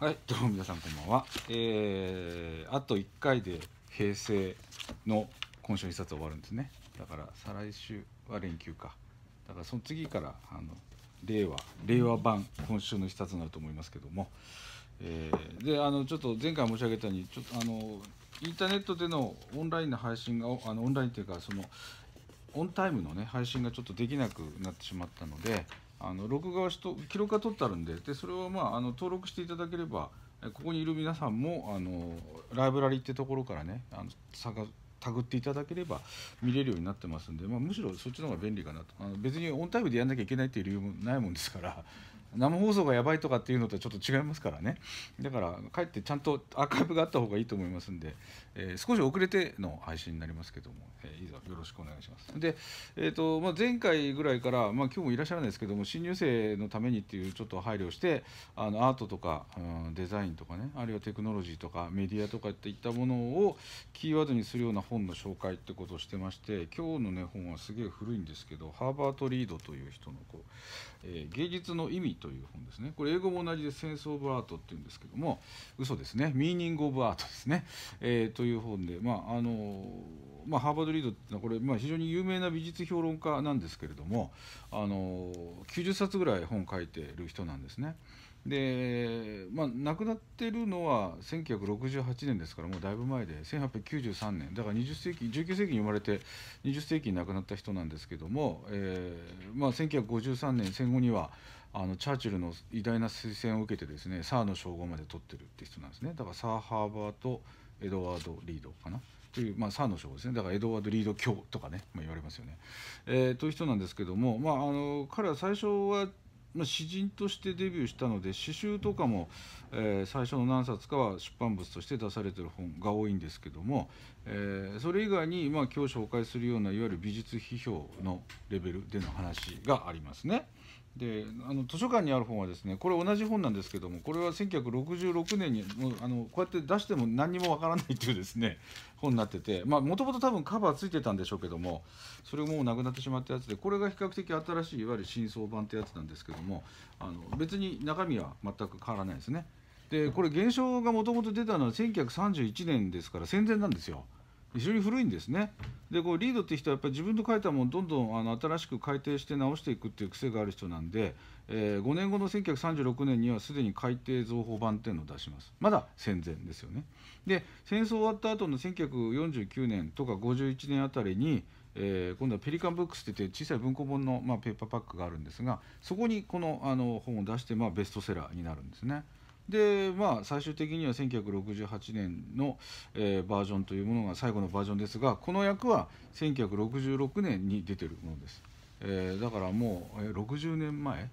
はい、どうも皆さんこんばんは。えー、あと1回で平成の今週の一冊終わるんですね。だから再来週は連休か。だからその次からあの令和令和版今週の一冊になると思いますけども。えー、であのちょっと前回申し上げたようにちょっとあのインターネットでのオンラインの配信があのオンラインというかそのオンタイムのね配信がちょっとできなくなってしまったので。あの録画をしと記録が取ってあるんででそれを、まあ、あの登録していただければここにいる皆さんもあのライブラリってところからねあの探タグっていただければ見れるようになってますんで、まあ、むしろそっちの方が便利かなとあの別にオンタイムでやんなきゃいけないっていう理由もないもんですから生放送がやばいとかっていうのとはちょっと違いますからねだからかえってちゃんとアーカイブがあった方がいいと思いますんで、えー、少し遅れての配信になりますけども、えー、いざよろしくお願いしますで、えーとまあ、前回ぐらいから、まあ、今日もいらっしゃらないですけども新入生のためにっていうちょっと配慮してあのアートとか、うん、デザインとかねあるいはテクノロジーとかメディアとかっていったものをキーワードにするような本の紹介ってことをしてまして今日のね本はすげえ古いんですけどハーバート・リードという人のこうえー、芸術の意味という本ですねこれ英語も同じで「センス・オブ・アート」っていうんですけども嘘ですね「ミーニング・オブ・アート」ですね、えー、という本で、まああのまあ、ハーバード・リードっていうのはこれ、まあ、非常に有名な美術評論家なんですけれども、あの90冊ぐらい本書いてる人なんですね。で、まあ、亡くなってるのは1968年ですからもうだいぶ前で1893年だから20世紀19世紀に生まれて20世紀に亡くなった人なんですけども、えーまあ、1953年戦後にはあのチャーチルの偉大な推薦を受けてですねサーの称号まで取ってるって人なんですねだからサー・ハーバーとエドワード・リードかな。という、まあ、サーの号ですねだからエドワード・リード教とかね、まあ、言われますよね、えー、という人なんですけども、まあ、あの彼は最初はまあ、詩人としてデビューしたので詩集とかも、えー、最初の何冊かは出版物として出されてる本が多いんですけども、えー、それ以外に、まあ、今日紹介するようないわゆる美術批評のレベルでの話がありますね。であの図書館にある本はですねこれ同じ本なんですけどもこれは1966年にもうあのこうやって出しても何にもわからないというですね本になっててまあもともと多分カバーついてたんでしょうけどもそれもうなくなってしまったやつでこれが比較的新しいいわゆる新装版ってやつなんですけどもあの別に中身は全く変わらないですね。でこれ現象がもともと出たのは1931年ですから戦前なんですよ。非常に古いんですね。でこうリードって人はやっぱり自分の書いたものどんどんあの新しく改訂して直していくっていう癖がある人なんで、えー、5年後の1936年にはすでに改訂造法版っていうのを出しますまだ戦前ですよねで戦争終わった後の1949年とか51年あたりに、えー、今度はペリカンブックスって言って小さい文庫本の、まあ、ペーパーパックがあるんですがそこにこのあの本を出して、まあ、ベストセラーになるんですね。でまあ最終的には1968年の、えー、バージョンというものが最後のバージョンですがこの役は1966年に出てるものです、えー、だからもう60年前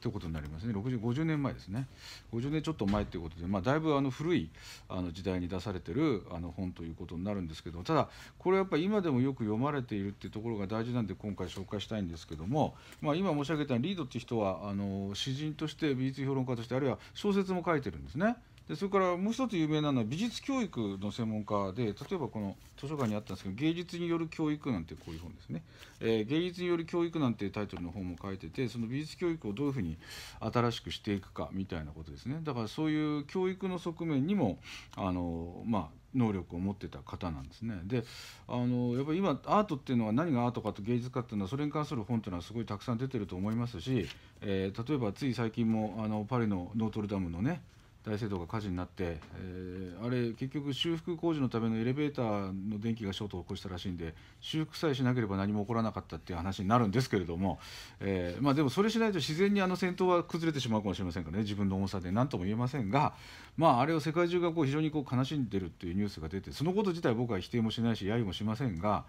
ということになりますね60 50年前ですね50年ちょっと前ということで、まあ、だいぶあの古いあの時代に出されてるあの本ということになるんですけどただこれはやっぱり今でもよく読まれているっていうところが大事なんで今回紹介したいんですけども、まあ、今申し上げたリードっていう人はあの詩人として美術評論家としてあるいは小説も書いてるんですね。でそれからもう一つ有名なのは美術教育の専門家で例えばこの図書館にあったんですけど「芸術による教育」なんてこういう本ですね、えー、芸術による教育なんていうタイトルの本も書いててその美術教育をどういうふうに新しくしていくかみたいなことですねだからそういう教育の側面にもあの、まあ、能力を持ってた方なんですね。であのやっぱり今アートっていうのは何がアートかと芸術かっていうのはそれに関する本っていうのはすごいたくさん出てると思いますし、えー、例えばつい最近もあのパリのノートルダムのね大聖堂が火事になって、えー、あれ結局修復工事のためのエレベーターの電気がショートを起こしたらしいんで修復さえしなければ何も起こらなかったっていう話になるんですけれども、えー、まあ、でもそれしないと自然にあの戦闘は崩れてしまうかもしれませんからね自分の重さで何とも言えませんが、まあ、あれを世界中がこう非常にこう悲しんでるっていうニュースが出てそのこと自体僕は否定もしないし揶揄もしませんが。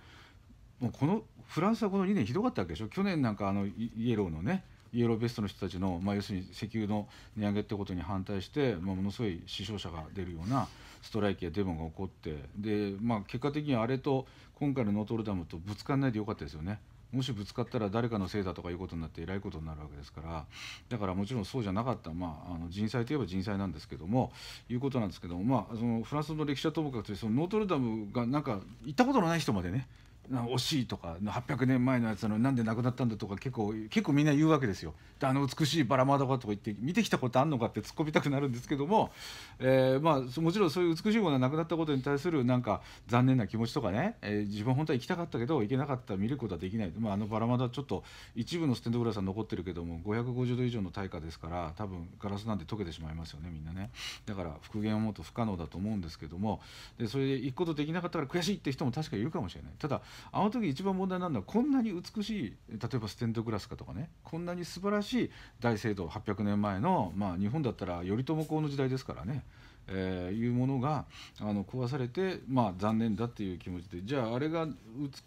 もうこのフランスはこの2年ひどかったわけでしょ去年なんかあのイエローのねイエローベストの人たちの、まあ、要するに石油の値上げってことに反対して、まあ、ものすごい死傷者が出るようなストライキやデモが起こってで、まあ、結果的にあれと今回のノートルダムとぶつかんないでよかったですよね。もしぶつかったら誰かのせいだとかいうことになってえらいことになるわけですからだからもちろんそうじゃなかった、まあ、あの人災といえば人災なんですけどもいうことなんですけども、まあ、そのフランスの歴史はともかくそのノートルダムがなんか行ったことのない人までね惜しいとか800年前のやつのなんで亡くなったんだとか結構結構みんな言うわけですよ。であの美しいバラマダかとか言って見てきたことあんのかって突っ込みたくなるんですけども、えー、まあもちろんそういう美しいものがなくなったことに対するなんか残念な気持ちとかね、えー、自分本当は行きたかったけど行けなかった見ることはできない、まあ、あのバラマダちょっと一部のステンドグラスは残ってるけども550度以上の大火ですから多分ガラスなんて溶けてしまいますよねみんなね。だから復元をもっと不可能だと思うんですけどもでそれで行くことできなかったから悔しいって人も確かいるかもしれない。ただあの時一番問題なんだこんなに美しい例えばステンドグラスかとかねこんなに素晴らしい大聖堂800年前の、まあ、日本だったら頼朝公の時代ですからね。えー、いうものがあの壊されて、まあ、残念だっていう気持ちでじゃああれが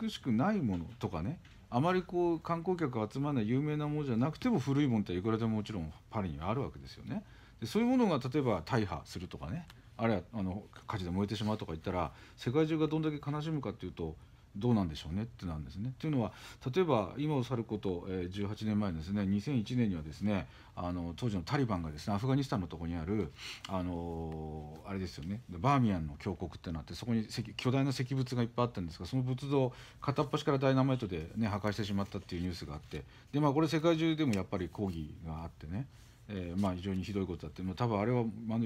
美しくないものとかねあまりこう観光客が集まらない有名なものじゃなくても古いものっていくらでももちろんパリにはあるわけですよね。でそういうものが例えば大破するとかねあるいはあの火事で燃えてしまうとか言ったら世界中がどんだけ悲しむかっていうとどうなんでしょうねってなんですね。というのは例えば今を去ること、え18年前ですね2001年にはですねあの当時のタリバンがですねアフガニスタンのとこにあるあのー、あれですよねバーミヤンの峡谷ってなってそこに巨大な石仏がいっぱいあったんですがその仏像を片っ端からダイナマイトで、ね、破壊してしまったっていうニュースがあってで、まあ、これ世界中でもやっぱり抗議があってね。えーまあ、非常にひどいことだってもう多分あれは、まあ、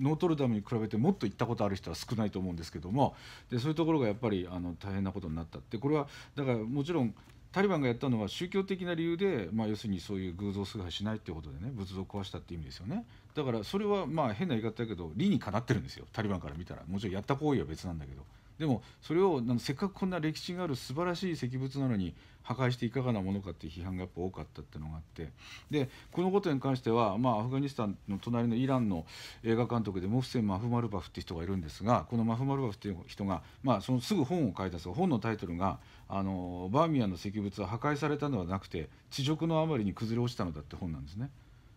ノートルダムに比べてもっと行ったことある人は少ないと思うんですけどもでそういうところがやっぱりあの大変なことになったってこれはだからもちろんタリバンがやったのは宗教的な理由で、まあ、要するにそういう偶像崇拝しないっていうことでね仏像を壊したって意味ですよねだからそれはまあ変な言い方だけど理にかなってるんですよタリバンから見たらもちろんやった行為は別なんだけどでもそれをせっかくこんな歴史がある素晴らしい石仏なのに破壊していかがなものかっていう批判がやっぱ多かったっていうのがあってでこのことに関しては、まあ、アフガニスタンの隣のイランの映画監督でモフセン・マフマルバフって人がいるんですがこのマフマルバフっていう人が、まあ、そのすぐ本を書いたんですが本のタイトルがあの「バーミヤンの石仏は破壊されたのはなくて地獄のあまりに崩れ落ちたのだ」って本なんですね。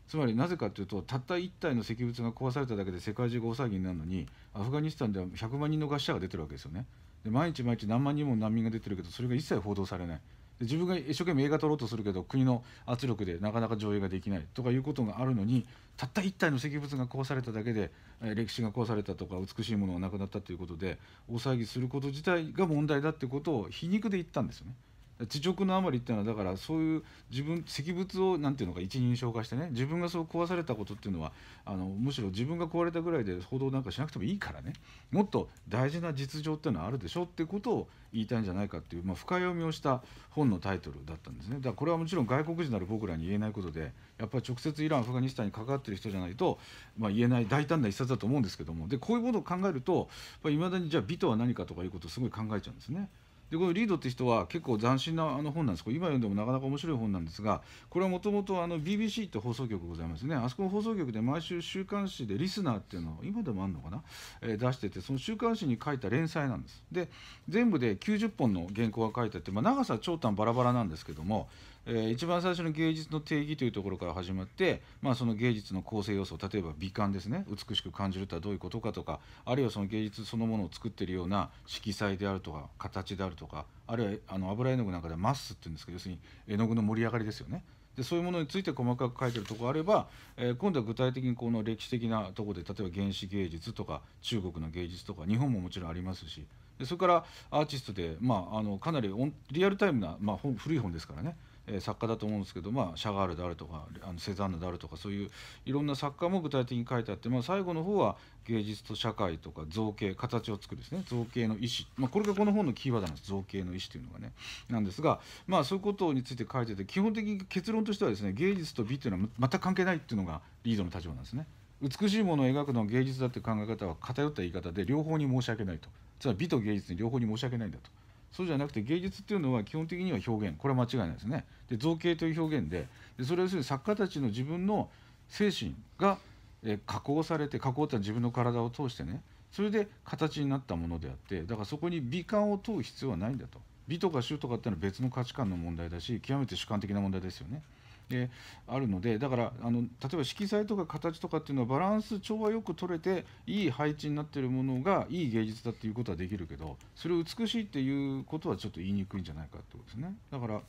つまりなぜかというとたった1体の石仏が壊されただけで世界中が大騒ぎになるのにアフガニスタンでは100万人の餓死者が出てるわけですよね。で毎日毎日何万人も難民が出てるけどそれが一切報道されない。自分が一生懸命映画撮ろうとするけど国の圧力でなかなか上映ができないとかいうことがあるのにたった一体の石仏が壊されただけで、歴史が壊されたとか美しいものがなくなったということで大騒ぎすること自体が問題だってことを皮肉で言ったんですよね。知直のあまりっていうのはだからそういう自分石仏をなんていうのか一人称化してね自分がそう壊されたことっていうのはあのむしろ自分が壊れたぐらいで報道なんかしなくてもいいからねもっと大事な実情っていうのはあるでしょってことを言いたいんじゃないかっていう、まあ、深読みをした本のタイトルだったんですねだからこれはもちろん外国人なる僕らに言えないことでやっぱり直接イランアフガニスタンに関わってる人じゃないと、まあ、言えない大胆な一冊だと思うんですけどもでこういうことを考えるといまだにじゃあ美とは何かとかいうことをすごい考えちゃうんですね。でこのリードって人は結構斬新なあの本なんですけど今読んでもなかなか面白い本なんですがこれはもともと BBC って放送局ございますねあそこの放送局で毎週週刊誌で「リスナー」っていうのを今でもあるのかな、えー、出しててその週刊誌に書いた連載なんですで全部で90本の原稿が書いてあって、まあ、長さ長短バラバラなんですけどもえー、一番最初の芸術の定義というところから始まって、まあ、その芸術の構成要素例えば美観ですね美しく感じるとはどういうことかとかあるいはその芸術そのものを作っているような色彩であるとか形であるとかあるいはあの油絵の具なんかではマッスっていうんですけど要するに絵の具の盛り上がりですよね。でそういうものについて細かく書いてるとこあれば、えー、今度は具体的にこの歴史的なとこで例えば原始芸術とか中国の芸術とか日本ももちろんありますしでそれからアーティストで、まあ、あのかなりリアルタイムな、まあ、本古い本ですからねえ作家だと思うんですけど、まあ、シャガールであるとかあのセザンヌであるとかそういういろんな作家も具体的に書いてあって、まあ、最後の方は芸術と社会とか造形形を作るですね造形の意思、まあ、これがこの本のキーワードなんです造形の意思というのがねなんですが、まあ、そういうことについて書いてて基本的に結論としてはですね芸術と美というのは全く関係ないっていうのがリードの立場なんですね。美しいものを描くのは芸術だという考え方は偏った言い方で両方に申し訳ないとつまり美と芸術に両方に申し訳ないんだと。そうじゃなくて芸術っていうのは基本的には表現これは間違いないですねで造形という表現ででそれはするに作家たちの自分の精神が、え加工されて加工って自分の体を通してねそれで形になったものであってだからそこに美観を問う必要はないんだと美とか主とかってのは別の価値観の問題だし極めて主観的な問題ですよね。であるのでだからあの例えば色彩とか形とかっていうのはバランス調和よく取れていい配置になってるものがいい芸術だっていうことはできるけどそれを美しいっていうことはちょっと言いにくいんじゃないかってことですね。だから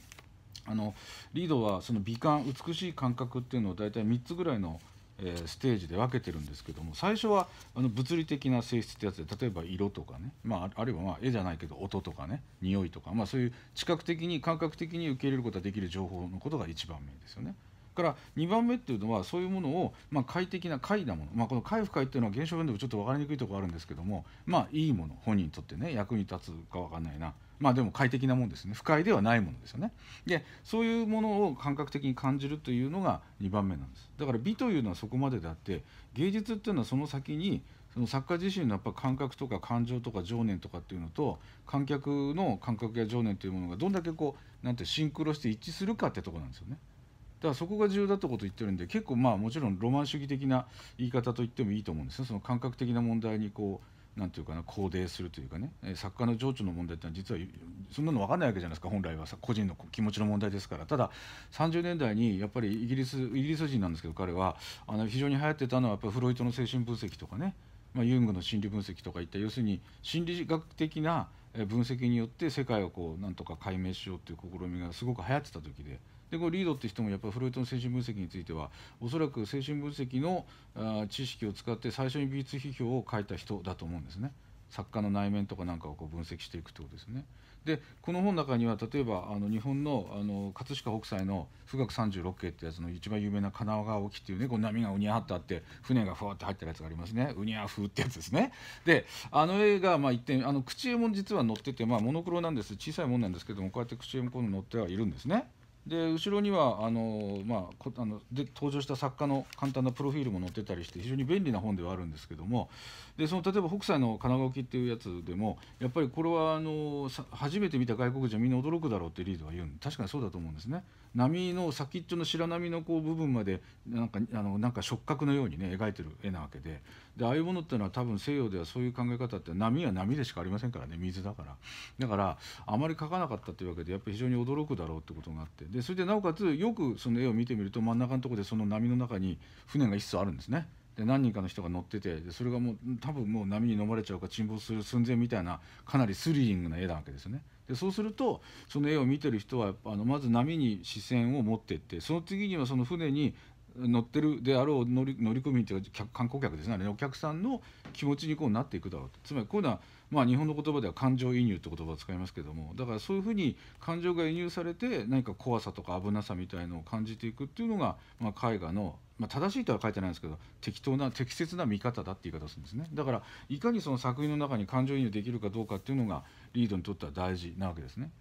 あのリードはその美観美しい感覚っていうのを大体3つぐらいのえー、ステージで分けてるんですけども最初はあの物理的な性質ってやつで例えば色とかね、まあ、あるいはま絵じゃないけど音とかね匂いとか、まあ、そういう知覚的に感覚的に受け入れることができる情報のことが1番目ですよね。から2番目っていうのはそういうものを、まあ、快適な快なもの、まあ、この快不快っていうのは現象文でもちょっと分かりにくいところあるんですけどもまあいいもの本人にとってね役に立つか分かんないなまあでも快適なもんですね不快ではないものですよねでそういうものを感覚的に感じるというのが2番目なんですだから美というのはそこまでであって芸術っていうのはその先にその作家自身のやっぱ感覚とか感情とか情念とかっていうのと観客の感覚や情念というものがどんだけこうなんてシンクロして一致するかってとこなんですよね。だからそこが重要だってことを言ってるんで結構まあもちろんロマン主義的な言い方と言ってもいいと思うんですよその感覚的な問題にこうなんていうかな肯定するというかね作家の情緒の問題ってのは実はそんなの分かんないわけじゃないですか本来は個人の気持ちの問題ですからただ30年代にやっぱりイギリスイギリス人なんですけど彼はあの非常に流行ってたのはやっぱフロイトの精神分析とかね、まあ、ユングの心理分析とかいった要するに心理学的な分析によって世界をこうなんとか解明しようっていう試みがすごく流行ってた時ででこれリードって人もやっぱりフロイトの精神分析についてはおそらく精神分析のあ知識を使って最初に美術批評を書いた人だと思うんですね。作家の内面とかなんかをこう分析していくってことですね。でこの本の中には例えばあの日本のあの葛飾北斎の「富岳三十六景」ってやつの一番有名な「神奈川沖」っていうねこう波がうにゃーってあって船がふわって入ってるやつがありますねうにゃーうってやつですね。であの絵がまあ一点あの口絵も実は載ってて、まあ、モノクロなんです小さいもんなんですけどもこうやって口絵もこう載ってはいるんですね。で後ろにはあの、まあ、あので登場した作家の簡単なプロフィールも載ってたりして非常に便利な本ではあるんですけどもでその例えば北斎の「金川沖」っていうやつでもやっぱりこれはあの初めて見た外国人はみんな驚くだろうってリードは言うん確かにそうだと思うんですね。波の先っちょの白波のこう部分までなんかあのなんか触覚のようにね描いてる絵なわけででああいうものっていうのは多分西洋ではそういう考え方って波は波でしかありませんからね水だからだからあまり描かなかったというわけでやっぱり非常に驚くだろうってことがあってでそれでなおかつよくその絵を見てみると真ん中のとこでその波の中に船が一艘あるんですね。で何人かの人が乗っててでそれがもう多分もう波に飲まれちゃうか沈没する寸前みたいなかなりスリリングな絵なわけですよね。でそうするとその絵を見てる人はあのまず波に視線を持ってってその次にはその船に乗ってるであろう乗り乗組員というか観光客ですねお客さんの気持ちにこうなっていくだろうとつまりこういうのはまあ、日本の言葉では感情移入って言葉を使いますけどもだからそういうふうに感情が移入されて何か怖さとか危なさみたいのを感じていくっていうのが、まあ、絵画のまあ、正しいとは書いてないんですけど適当な適切な見方だって言い方をするんですねだからいかにその作品の中に感情移入できるかどうかっていうのがリードにとっては大事なわけですね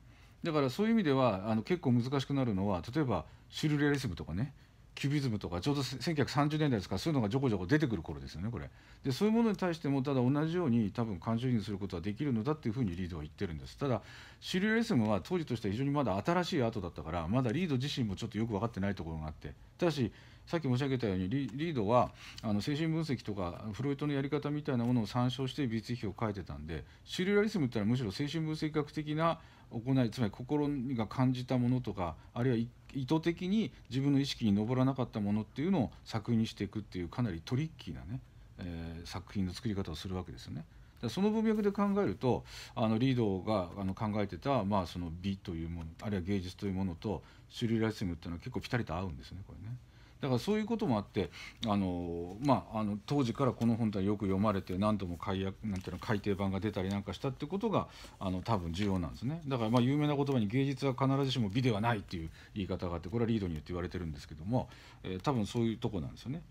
だからそういう意味ではあの結構難しくなるのは例えばシュルレアリスムとかねキュビズムとかちょうど1930年代ですからそういうのがちょこちょこ出てくる頃ですよねこれでそういうものに対してもただ同じように多分感情移入することはできるのだっていうふうにリードは言ってるんですただシュリアリズムは当時としては非常にまだ新しいアートだったからまだリード自身もちょっとよく分かってないところがあってただしさっき申し上げたようにリードはあの精神分析とかフロイトのやり方みたいなものを参照して美術費を書いてたんでシュリアリズムってのはむしろ精神分析学的な行いつまり心が感じたものとかあるいは一意図的に自分の意識に上らなかったものっていうのを作品にしていくっていうかなりトリッキーなね、えー、作品の作り方をするわけですよね。その文脈で考えるとあのリードがあの考えてた、まあ、その美というものあるいは芸術というものとシュリラリズムっていうのは結構ピタリと合うんですねこれね。だからそういうこともあってあの、まあ、あの当時からこの本はよく読まれて何度も改約なんていうの改訂版が出たりなんかしたってことがあの多分重要なんですねだからまあ有名な言葉に芸術は必ずしも美ではないっていう言い方があってこれはリードによって言われてるんですけども、えー、多分そういうとこなんですよね。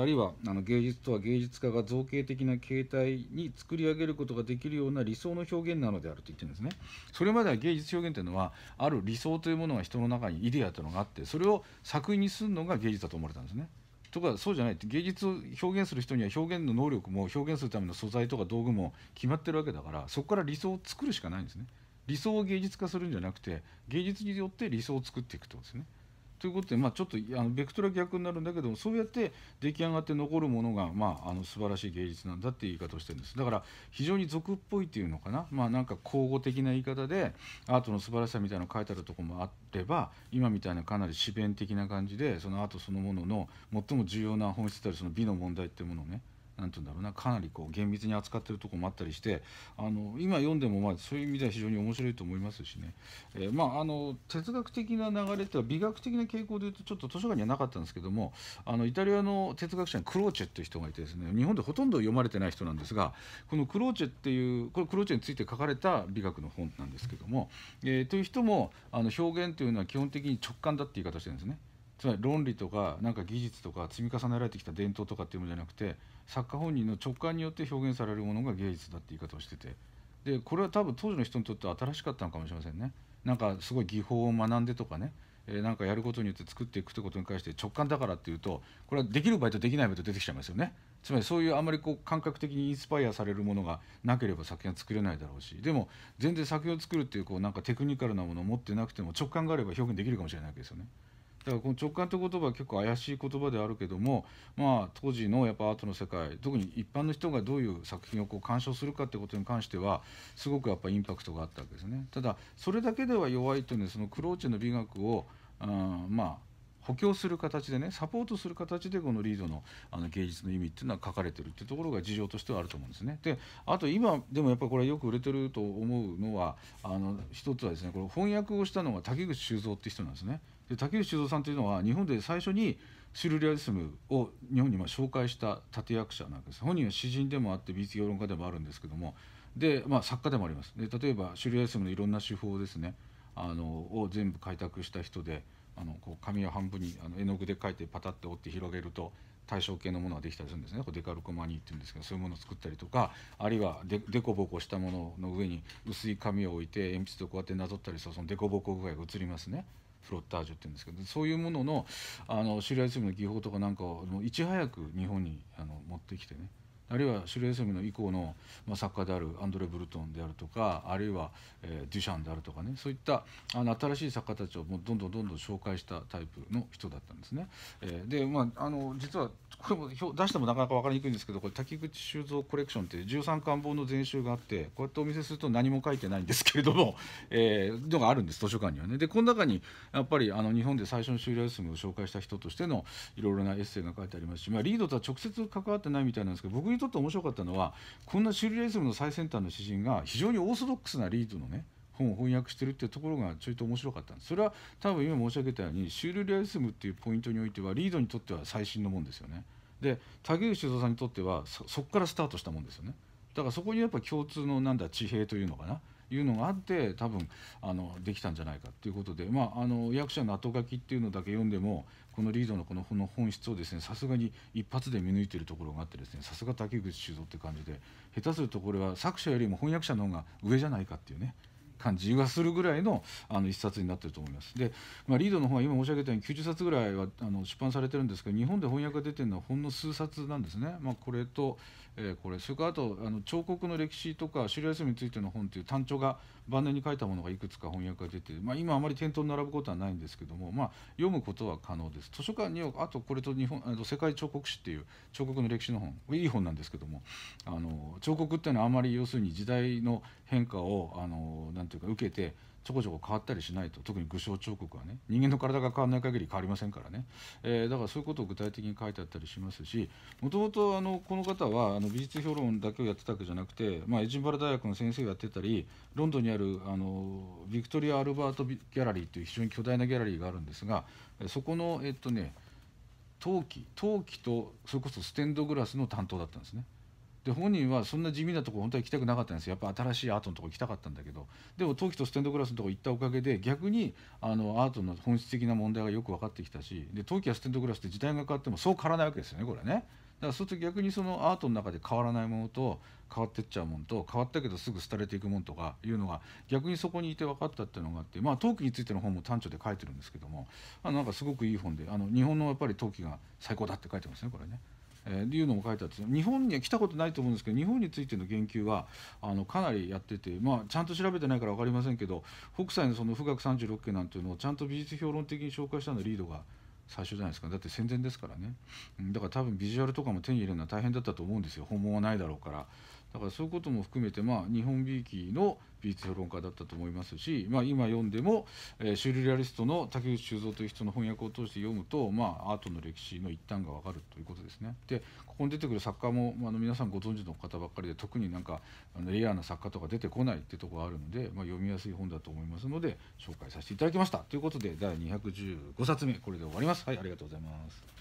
あるいはあの芸術とは芸術家が造形的な形態に作り上げることができるような理想の表現なのであると言ってるんですね。それまでは芸術表現というのはある理想というものが人の中にイデアというのがあってそれを作品にするのが芸術だと思われたんですね。とかそうじゃないって芸術を表現する人には表現の能力も表現するための素材とか道具も決まってるわけだからそこから理想を作るしかないんですね。理想を芸術化するんじゃなくて芸術によって理想を作っていくってことですね。ということで、まあ、ちょっとあのベクトルは逆になるんだけどもそうやって出来上がって残るものが、まあ、あの素晴らしい芸術なんだっていう言い方をしてるんですだから非常に俗っぽいっていうのかな、まあ、なんか口語的な言い方でアートの素晴らしさみたいなの書いてあるとこもあれば今みたいなかなり自弁的な感じでそのアートそのものの最も重要な本質であるその美の問題っていうものをねんて言うんだろうなかなりこう厳密に扱ってるとこもあったりしてあの今読んでもまあそういう意味では非常に面白いと思いますしね、えー、まああの哲学的な流れっては美学的な傾向でいうとちょっと図書館にはなかったんですけどもあのイタリアの哲学者にクローチェっていう人がいてですね日本でほとんど読まれてない人なんですがこのクローチェっていうこれクローチェについて書かれた美学の本なんですけども、えー、という人もあの表現というのは基本的に直感だって言い方してるんですね。つまり論理とかなんか技術とか積み重ねられてきた伝統とかっていうものじゃなくて作家本人の直感によって表現されるものが芸術だって言い方をしててでこれは多分当時の人にとっては新しかったのかもしれませんね。なんかすごい技法を学んでとかねえなんかやることによって作っていくってことに関して直感だからっていうとこれはできる場合とできない場合と出てきちゃいますよねつまりそういうあまりこう感覚的にインスパイアされるものがなければ作品は作れないだろうしでも全然作品を作るっていうこうなんかテクニカルなものを持ってなくても直感があれば表現できるかもしれないわけですよね。だからこの直感という言葉は結構怪しい言葉であるけども、まあ、当時のやっぱアートの世界特に一般の人がどういう作品をこう鑑賞するかってことに関してはすごくやっぱインパクトがあったわけですね。ただそれだけでは弱いというのはそのクローチェの美学を、うん、まあ補強する形でねサポートする形でこのリードのあの芸術の意味っていうのは書かれてるっていうところが事情としてはあると思うんですね。であと今でもやっぱりこれよく売れてると思うのはあの一つはですねこれ翻訳をしたのが滝口修造って人なんですね。で竹内修造さんというのは日本で最初にシュルリアリスムを日本にま紹介した立役者なんです本人は詩人でもあって美術評論家でもあるんですけどもで、まあ、作家でもありますで例えばシュルリアリスムのいろんな手法ですねあのを全部開拓した人であのこう紙を半分にあの絵の具で描いてパタッと折って広げると対象系のものができたりするんですねこうデカルコマニーっていうんですけどそういうものを作ったりとかあるいはででこしたものの上に薄い紙を置いて鉛筆でこうやってなぞったりするそので凹具合が映りますね。フロッタージュって言うんですけどそういうもののあのシリアリズムの技法とかなんかをいち早く日本にあの持ってきてねあるいはシュレーセミの以降の、まあ、作家であるアンドレ・ブルトンであるとかあるいは、えー、デュシャンであるとかねそういったあの新しい作家たちをもうどんどんどんどん紹介したタイプの人だったんですね。えー、でまああの実はこれも表出してもなかなか分かりにくいんですけどこれ滝口修造コレクションって13巻本の全集があってこうやってお見せすると何も書いてないんですけれども、えー、のがあるんです図書館にはね。でこの中にやっぱりあの日本で最初のシューリアリスムを紹介した人としてのいろいろなエッセイが書いてありますし、まあ、リードとは直接関わってないみたいなんですけど僕にとって面白かったのはこんなシューリアリスムの最先端の詩人が非常にオーソドックスなリードのね本を翻訳してるっていうところがちょいと面白かったんですそれは多分今申し上げたようにシュールレアリスムっていうポイントにおいてはリードにとっては最新のもんですよねで竹内修造さんにとってはそこからスタートしたもんですよねだからそこにやっぱ共通のなんだ地平というのかないうのがあって多分あのできたんじゃないかっていうことで、まあ、あの役者の後書きっていうのだけ読んでもこのリードのこの本の本質をですねさすがに一発で見抜いてるところがあってですねさすが竹口修造って感じで下手するとこれは作者よりも翻訳者の方が上じゃないかっていうね感じがするぐらいのあの一冊になってると思います。で、まあ、リードの方は今申し上げたように90冊ぐらいはあの出版されてるんですけど日本で翻訳が出てるのはほんの数冊なんですね。まあ、これとえー、これそれからあとあの彫刻の歴史とか狩猟休みについての本という単調が晩年に書いたものがいくつか翻訳が出て、まあ、今あまり店頭に並ぶことはないんですけども、まあ、読むことは可能です図書館にはあとこれと日本と世界彫刻史っていう彫刻の歴史の本いい本なんですけどもあの彫刻っていうのはあまり要するに時代の変化をあのなんていうか受けてちょこちょこ変わったりしないと特に具象彫刻はね人間の体が変わらない限り変わりませんからね、えー、だからそういうことを具体的に書いてあったりしますしもともとあのこの方はあの美術評論だけをやってたわけじゃなくて、まあ、エジンバラ大学の先生をやってたりロンドンにあるあのビクトリア・アルバート・ギャラリーという非常に巨大なギャラリーがあるんですがそこのえっとね陶器陶器とそれこそステンドグラスの担当だったんですね。で本人はそんな地味なとこ本当は行きたくなかったんですよやっぱ新しいアートのとこ行きたかったんだけどでも陶器とステンドグラスのとこ行ったおかげで逆にあのアートの本質的な問題がよく分かってきたしで陶器やステンドグラスって時代が変わってもそう変わらないわけですよねこれね。だからそうすると逆にそのアートの中で変わらないものと変わってっちゃうもんと変わったけどすぐ廃れていくもんとかいうのが逆にそこにいて分かったっていうのがあってまあ陶器についての本も単調で書いてるんですけどもあのなんかすごくいい本であの日本のやっぱり陶器が最高だって書いてますねこれね。えー、いうのも書いてあって日本には来たことないと思うんですけど日本についての言及はあのかなりやってて、まあ、ちゃんと調べてないから分かりませんけど北斎のその「富岳三十六景」なんていうのをちゃんと美術評論的に紹介したのリードが最初じゃないですかだって戦前ですからねだから多分ビジュアルとかも手に入れるのは大変だったと思うんですよ本物はないだろうからだからそういうことも含めて、まあ、日本美意気の美術評論家だったと思いますし、まあ、今読んでも、えー、シュリアリストの竹内修造という人の翻訳を通して読むと、まあ、アートの歴史の一端がわかるということですね。でここに出てくる作家も、まあの皆さんご存知の方ばっかりで特になんかあのレアな作家とか出てこないってとこがあるので、まあ、読みやすい本だと思いますので紹介させていただきました。ということで第215冊目これで終わります。はい、ありがとうございます。